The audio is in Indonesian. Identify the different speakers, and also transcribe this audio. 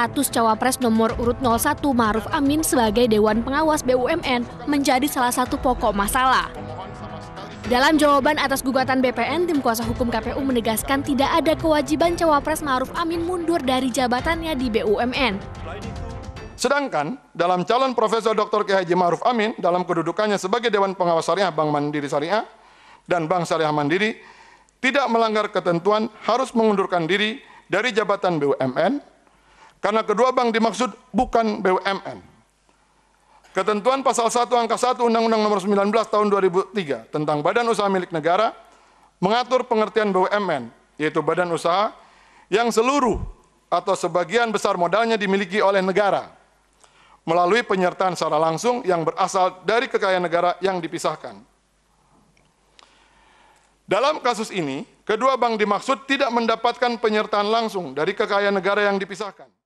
Speaker 1: status cawapres nomor urut 01 Maruf Amin sebagai Dewan Pengawas BUMN menjadi salah satu pokok masalah. Dalam jawaban atas gugatan BPN, tim kuasa hukum KPU menegaskan tidak ada kewajiban cawapres Maruf Amin mundur dari jabatannya di
Speaker 2: BUMN. Sedangkan dalam calon Profesor Dr. Kiai Haji Maruf Amin dalam kedudukannya sebagai Dewan Pengawas Syariah Bank Mandiri Syariah dan Bank Syariah Mandiri tidak melanggar ketentuan harus mengundurkan diri dari jabatan BUMN karena kedua bank dimaksud bukan BUMN. Ketentuan pasal 1 angka 1 Undang-Undang Nomor 19 Tahun 2003 tentang Badan Usaha Milik Negara mengatur pengertian BUMN, yaitu badan usaha yang seluruh atau sebagian besar modalnya dimiliki oleh negara melalui penyertaan secara langsung yang berasal dari kekayaan negara yang dipisahkan. Dalam kasus ini, kedua bank dimaksud tidak mendapatkan penyertaan langsung dari kekayaan negara yang dipisahkan.